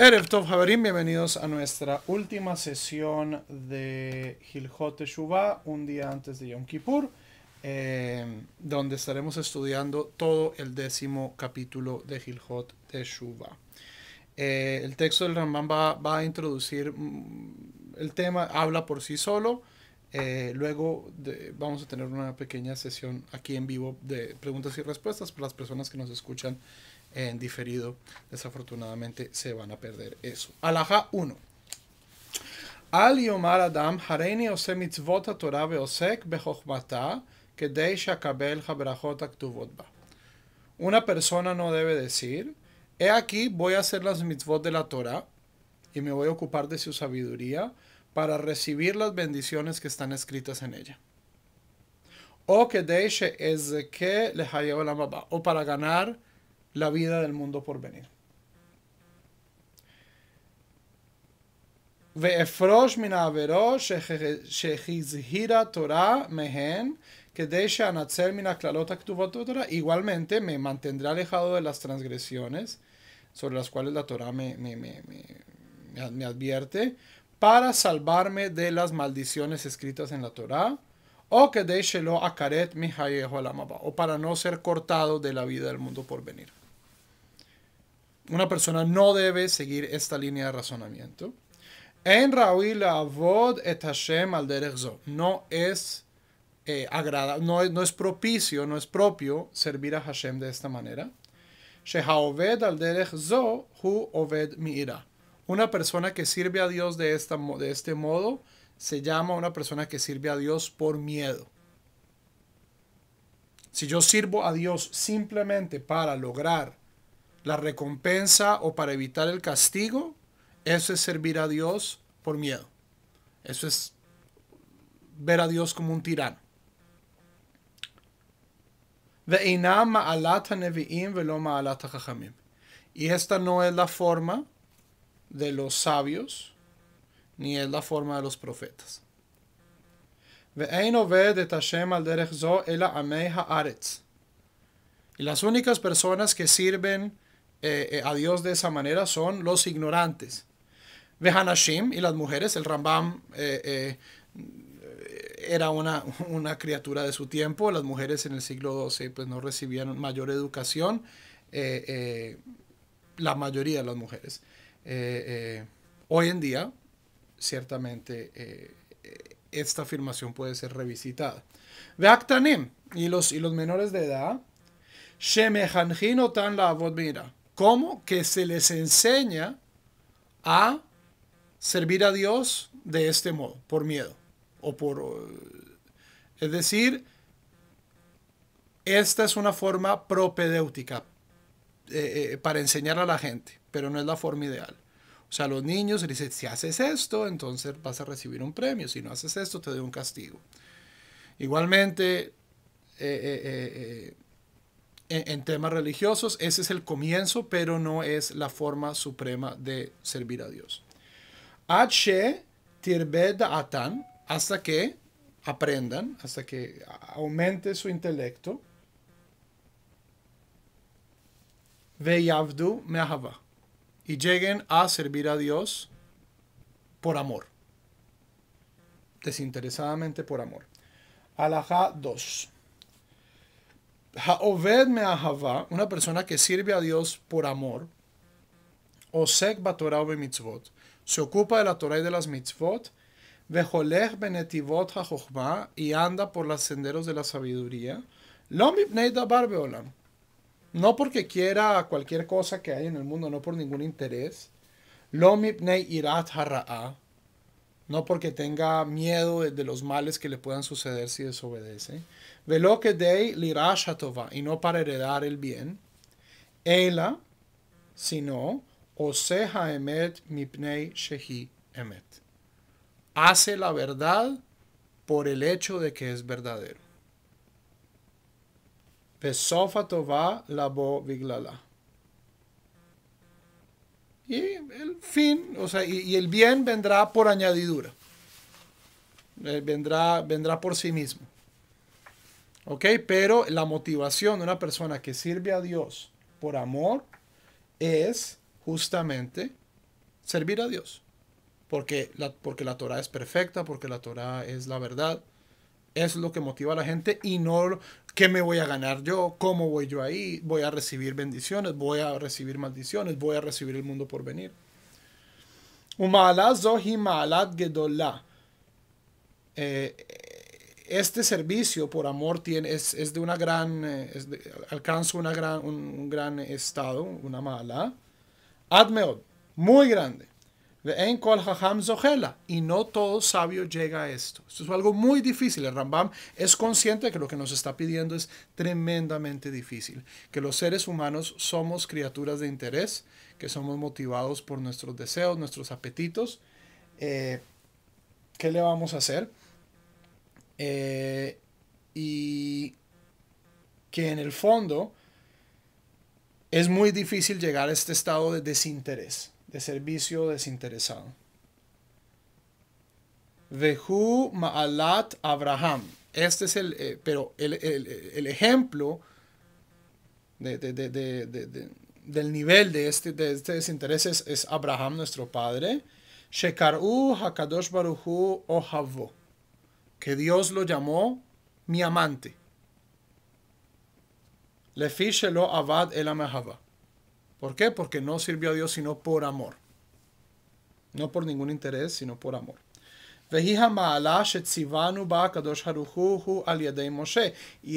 Erev Tov Haberim, bienvenidos a nuestra última sesión de Hilhot Teshuvah, un día antes de Yom Kippur, em, donde estaremos estudiando todo el décimo capítulo de Hilhot Teshuvah. Eh, el texto del Ramán va, va, a introducir mm, el tema, habla por sí solo. Eh, luego vamos a tener una pequeña sesión aquí en vivo de preguntas y respuestas para las personas que nos escuchan en diferido, desafortunadamente se van a perder eso. Alaja 1. Al yomar adam Una persona no debe decir, he aquí voy a hacer las mitzvot de la Torah y me voy a ocupar de su sabiduría para recibir las bendiciones que están escritas en ella. O kedei she'ezke la olam O para ganar la vida del mundo por venir. Igualmente me mantendrá alejado de las transgresiones sobre las cuales la Torah me, me, advierte para salvarme de las maldiciones escritas en la Torah o que a o para no ser cortado de la vida del mundo por venir una persona no debe seguir esta línea de razonamiento. En Raúl Avod et Hashem al No es eh, agrada, no, no, es propicio, no es propio servir a Hashem de esta manera. Shehaoved al zo hu oved ira Una persona que sirve a Dios de, esta, de este modo se llama una persona que sirve a Dios por miedo. Si yo sirvo a Dios simplemente para lograr la recompensa o para evitar el castigo, eso es servir a Dios por miedo. Eso es ver a Dios como un tirano. Y esta no es la forma de los sabios, ni es la forma de los profetas. Y las únicas personas que sirven eh, eh, a Dios de esa manera son los ignorantes. Vehanashim y las mujeres, el Rambam eh, era una, criatura de su tiempo, las mujeres en el siglo XII pues, no recibían mayor educación, la mayoría de las mujeres. hoy en día, ciertamente, esta afirmación puede ser revisitada. Veaktanim y los, y los menores de edad, otan la mira ¿Cómo? que se les enseña a servir a Dios de este modo, por miedo o por... Eh, es decir, esta es una forma propedéutica eh, eh, para enseñar a la gente, pero no es la forma ideal. O sea, a los niños les si haces esto, entonces vas a recibir un premio, si no haces esto, te doy un castigo. Igualmente, en, temas religiosos, ese es el comienzo, pero no es la forma suprema de servir a Dios. H atan, hasta que aprendan, hasta que aumente su intelecto. Veyavdu mehava. Y lleguen a servir a Dios por amor. Desinteresadamente por amor. Alajá 2. Haoved una persona que sirve a Dios por amor, se ocupa de la Torah y de las mitzvot, Veholech Benetivot y anda por los senderos de la sabiduría, no porque quiera cualquier cosa que hay en el mundo, no por ningún interés, Irat no porque tenga miedo de, los males que le puedan suceder si desobedece. Velo que lirashatova, y no para heredar el bien. Ela, sino, oseja emet mipnei shehi emet. Hace la verdad por el hecho de que es verdadero. Pesofatova tova labo viglala. Y el fin, o sea, y, el bien vendrá por añadidura. Eh, vendrá, vendrá por sí mismo. ¿Ok? Pero la motivación de una persona que sirve a Dios por amor es justamente servir a Dios. Porque la, porque la Torah es perfecta, porque la Torah es la verdad. es lo que motiva a la gente y no, ¿Qué me voy a ganar yo? ¿Cómo voy yo ahí? ¿Voy a recibir bendiciones? ¿Voy a recibir maldiciones? ¿Voy a recibir el mundo por venir? Eh, este servicio por amor tiene, es, de una gran, eh, es alcanza una gran, un, gran estado, una mala. Admeod, muy grande. Y no todo sabio llega a esto. Esto es algo muy difícil. El Rambam es consciente de que lo que nos está pidiendo es tremendamente difícil. Que los seres humanos somos criaturas de interés, que somos motivados por nuestros deseos, nuestros apetitos. Eh, ¿Qué le vamos a hacer? Eh, y que en el fondo es muy difícil llegar a este estado de desinterés de servicio desinteresado. Vehu Maalat Abraham. Este es el, eh, pero el, ejemplo de, del nivel de este, de este desinterés es, Abraham, nuestro padre. Shekaru Hakadosh Baruhu Ohavo. Que Dios lo llamó mi amante. Lefishelo lo Avad El ¿Por qué? Porque no sirvió a Dios sino por amor. No por ningún interés, sino por amor. Y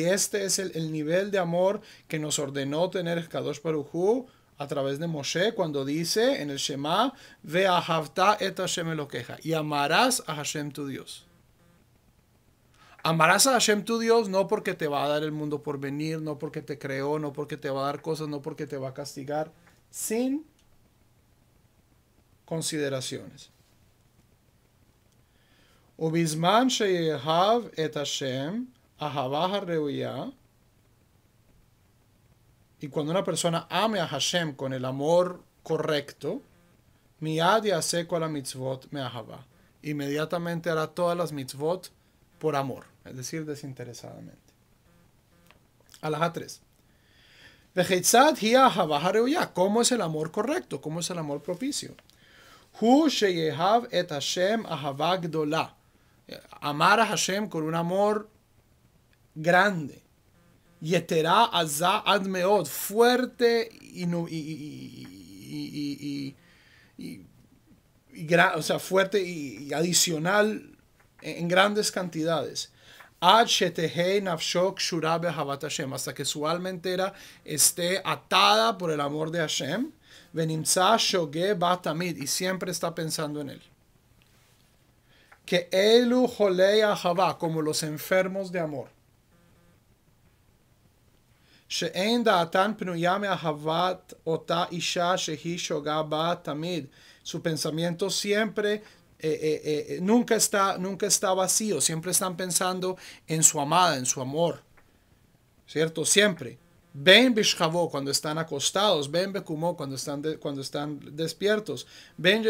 este es el, nivel de amor que nos ordenó tener Kadosh Baruchu a través de Moshe cuando dice en el Shema, Ve et Hashem y amarás a Hashem tu Dios. Amarás a Hashem tu Dios no porque te va a dar el mundo por venir, no porque te creó, no porque te va a dar cosas, no porque te va a castigar, sin consideraciones. y cuando una persona ame a Hashem con el amor correcto, mi seco mitzvot me Inmediatamente hará todas las mitzvot por amor es decir, desinteresadamente. Alajá 3. ¿Cómo es el amor correcto? ¿Cómo es el amor propicio? et Amar a Hashem con un amor grande. Yeterá admeod, fuerte y, fuerte y, adicional en grandes cantidades hasta que su alma entera esté atada por el amor de Hashem, Venimza shoge Batamid, y siempre está pensando en él. Que Elu Jolei como los enfermos de amor. שאין דעתן פנויה ahavat אותה isha שהיא shoga בה Su pensamiento siempre eh, eh, eh, nunca, está, nunca está vacío, siempre están pensando en su amada, en su amor, ¿cierto? Siempre. ben bishavó cuando están acostados, ben Bekumó cuando están, cuando están despiertos, ben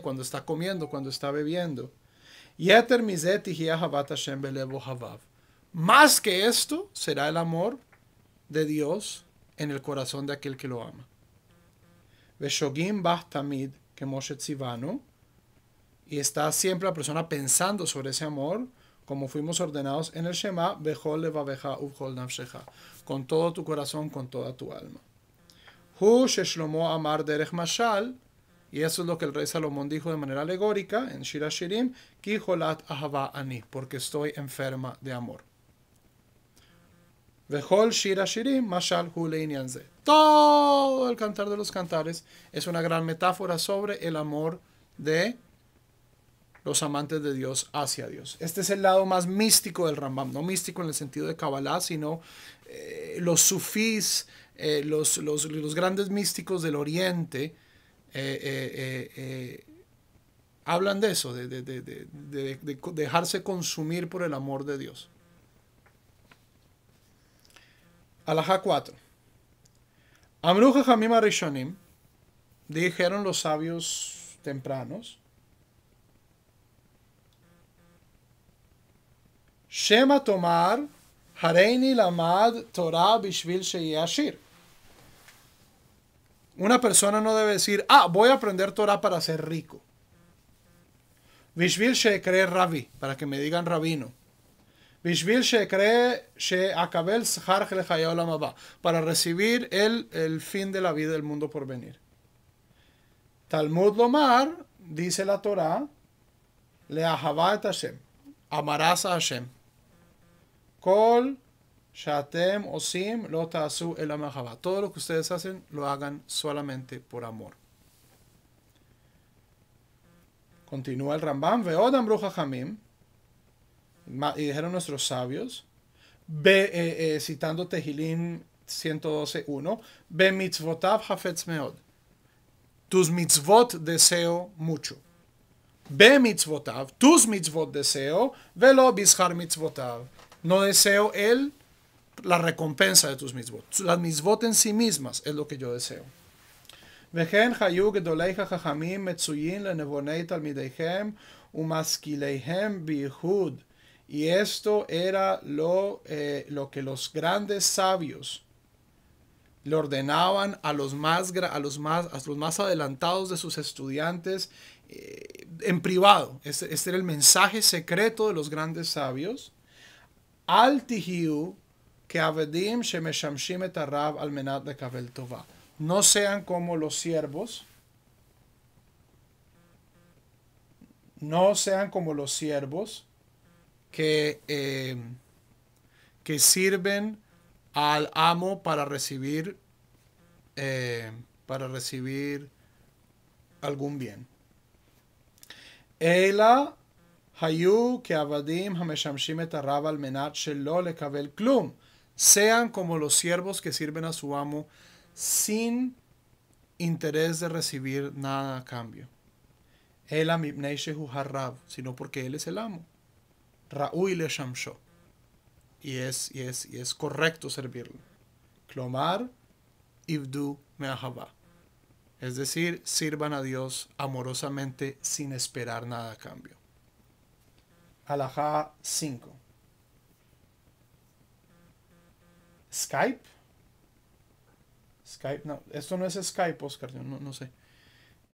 cuando está comiendo, cuando está bebiendo. Yeter Mizeti Hiahavat Hashem Belebo Havav. Más que esto será el amor de Dios en el corazón de aquel que lo ama. que y está siempre la persona pensando sobre ese amor, como fuimos ordenados en el Shema, Behol con todo tu corazón, con toda tu alma. Hu Sheshlomo Amar Derech Mashal, y eso es lo que el rey Salomón dijo de manera alegórica en Shirashirim, Shirim, Kiholat Ahava Ani, porque estoy enferma de amor. Behol Shira Mashal Hu Todo el cantar de los cantares es una gran metáfora sobre el amor de los amantes de Dios hacia Dios. Este es el lado más místico del Rambam, no místico en el sentido de Kabbalah, sino eh, los sufís, eh, los, grandes místicos del Oriente, eh, hablan de eso, de, dejarse consumir por el amor de Dios. Alajá 4. Amruja Hamim Arishonim, dijeron los sabios tempranos, Shema Tomar, Hareini Lamad Torah Bishvil Sheyashir. Una persona no debe decir, ah, voy a aprender Torah para ser rico. Bishvil cree Rabbi, para que me digan rabino. Bishvil cree Sheakabel Zhar para recibir el, el fin de la vida del mundo por venir. Talmud Lomar, dice la Torah, le Hashem, amarás Hashem. Shatem Osim Todo lo que ustedes hacen, lo hagan solamente por amor. Continúa el Rambam. Veodam Bruja Hamim. Y dijeron nuestros sabios. Be, eh, eh, citando Tehilim 112.1. Be mitzvotav hafetz meod. Tus mitzvot deseo mucho. Be mitzvotav. Tus mitzvot deseo. Velo mitzvot mitzvotav. No deseo él, la recompensa de tus votos. Las votos en sí mismas es lo que yo deseo. Y esto era eh, lo, que los grandes sabios le ordenaban a los más, adelantados de sus estudiantes eh, en privado. Este, este era el mensaje secreto de los grandes sabios que תהיו כעבדים שמשמשים את הרב על מנת לקבל No sean como los siervos. No sean como los siervos que, em, que sirven al amo para recibir em, para recibir algún bien. Ella Hayu que Abadim Hameshamshim et al Kabel Klum. Sean como los siervos que sirven a su amo sin interés de recibir nada a cambio. El sino porque él es el amo. Raúl le Shamsho. Y es, y es, es correcto servirlo. Clomar Ibdu Meahaba. Es decir, sirvan a Dios amorosamente sin esperar nada a cambio. Alajá 5. Skype. Skype, no, esto no es Skype, Oscar, yo no sé.